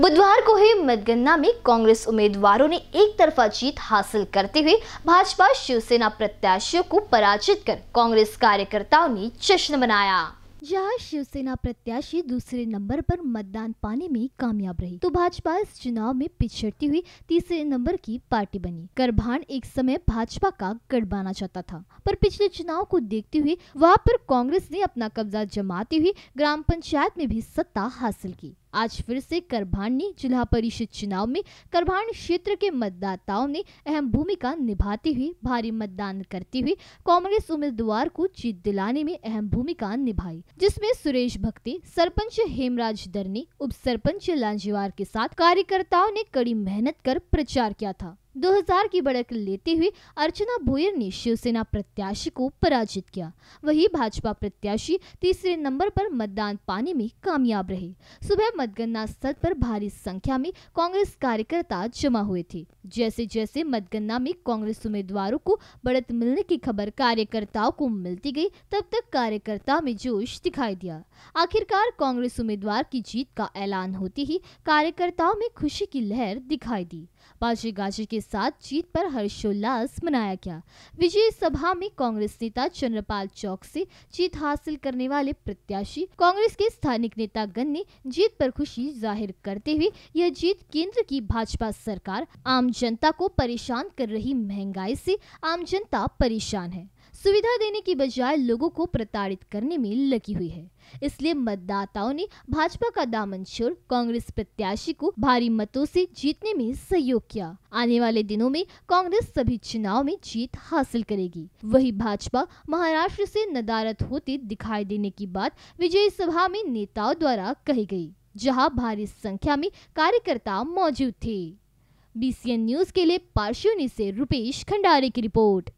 बुधवार को ही मतगणना में कांग्रेस उम्मीदवारों ने एक तरफा जीत हासिल करते हुए भाजपा शिवसेना प्रत्याशियों को पराजित कर कांग्रेस कार्यकर्ताओं ने जश्न मनाया जहां शिवसेना प्रत्याशी दूसरे नंबर पर मतदान पाने में कामयाब रही तो भाजपा इस चुनाव में पिछड़ती हुई तीसरे नंबर की पार्टी बनी करभान एक समय भाजपा का गढ़ माना जाता था पर पिछले चुनाव को देखते हुए वहां पर कांग्रेस ने अपना कब्जा जमाते हुए ग्राम पंचायत में भी सत्ता हासिल की आज फिर से करभानी जिला परिषद चुनाव में करभान क्षेत्र के मतदाताओं ने अहम भूमिका निभाते हुए भारी मतदान करते हुए कांग्रेस उम्मीदवार को जीत दिलाने में अहम भूमिका निभाई जिसमे सुरेश भक्ति सरपंच हेमराज दरने उप सरपंच लांजीवार के साथ कार्यकर्ताओं ने कड़ी मेहनत कर प्रचार किया था 2000 की बढ़त लेते हुए अर्चना भोयर ने शिवसेना प्रत्याशी को पराजित किया वहीं भाजपा प्रत्याशी तीसरे नंबर पर मतदान पाने में कामयाब रहे सुबह मतगणना स्थल पर भारी संख्या में कांग्रेस कार्यकर्ता जमा हुए थे जैसे जैसे मतगणना में कांग्रेस उम्मीदवारों को बढ़त मिलने की खबर कार्यकर्ताओं को मिलती गई तब तक कार्यकर्ता में जोश दिखाई दिया आखिरकार कांग्रेस उम्मीदवार की जीत का ऐलान होते ही कार्यकर्ताओं में खुशी की लहर दिखाई दी बाजी गाजी के साथ जीत पर हर्षोल्लास मनाया गया विजय सभा में कांग्रेस नेता चंद्रपाल चौक से जीत हासिल करने वाले प्रत्याशी कांग्रेस के स्थानीय नेता गण ने जीत पर खुशी जाहिर करते हुए यह जीत केंद्र की भाजपा सरकार आम जनता को परेशान कर रही महंगाई से आम जनता परेशान है सुविधा देने की बजाय लोगों को प्रताड़ित करने में लगी हुई है इसलिए मतदाताओं ने भाजपा का दामन छोड़ कांग्रेस प्रत्याशी को भारी मतों से जीतने में सहयोग किया आने वाले दिनों में कांग्रेस सभी चुनाव में जीत हासिल करेगी वही भाजपा महाराष्ट्र से नदारत होती दिखाई देने की बात विजयी सभा में नेताओं द्वारा कही गयी जहाँ भारी संख्या में कार्यकर्ता मौजूद थे बीसीएन न्यूज के लिए पार्शोनी से रुपेश खंडारे की रिपोर्ट